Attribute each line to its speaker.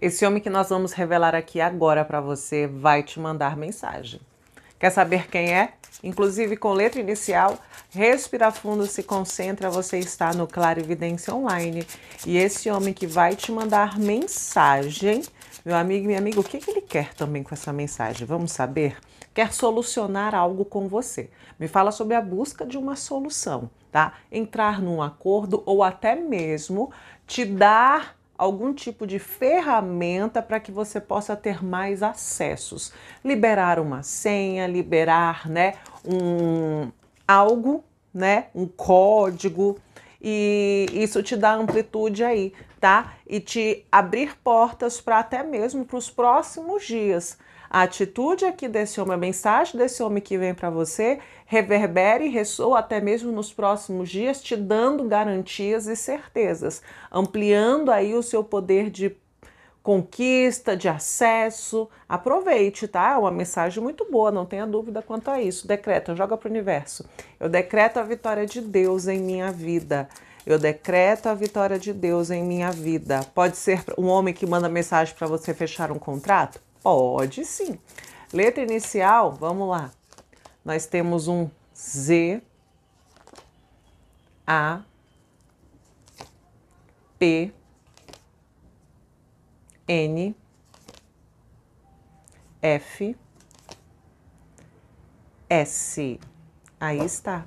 Speaker 1: Esse homem que nós vamos revelar aqui agora para você vai te mandar mensagem. Quer saber quem é? Inclusive com letra inicial, respira fundo, se concentra, você está no Clarividência Online. E esse homem que vai te mandar mensagem, meu amigo e minha amiga, o que, que ele quer também com essa mensagem? Vamos saber? Quer solucionar algo com você. Me fala sobre a busca de uma solução, tá? Entrar num acordo ou até mesmo te dar algum tipo de ferramenta para que você possa ter mais acessos. Liberar uma senha, liberar, né, um algo, né, um código e isso te dá amplitude aí, tá? E te abrir portas para até mesmo para os próximos dias. A atitude aqui desse homem, a mensagem desse homem que vem para você, reverbera e ressoa até mesmo nos próximos dias, te dando garantias e certezas, ampliando aí o seu poder de conquista, de acesso. Aproveite, tá? É uma mensagem muito boa, não tenha dúvida quanto a isso. Decreta, joga para o universo. Eu decreto a vitória de Deus em minha vida. Eu decreto a vitória de Deus em minha vida. Pode ser um homem que manda mensagem para você fechar um contrato? Pode sim. Letra inicial, vamos lá. Nós temos um Z, A, P, N, F, S. Aí está.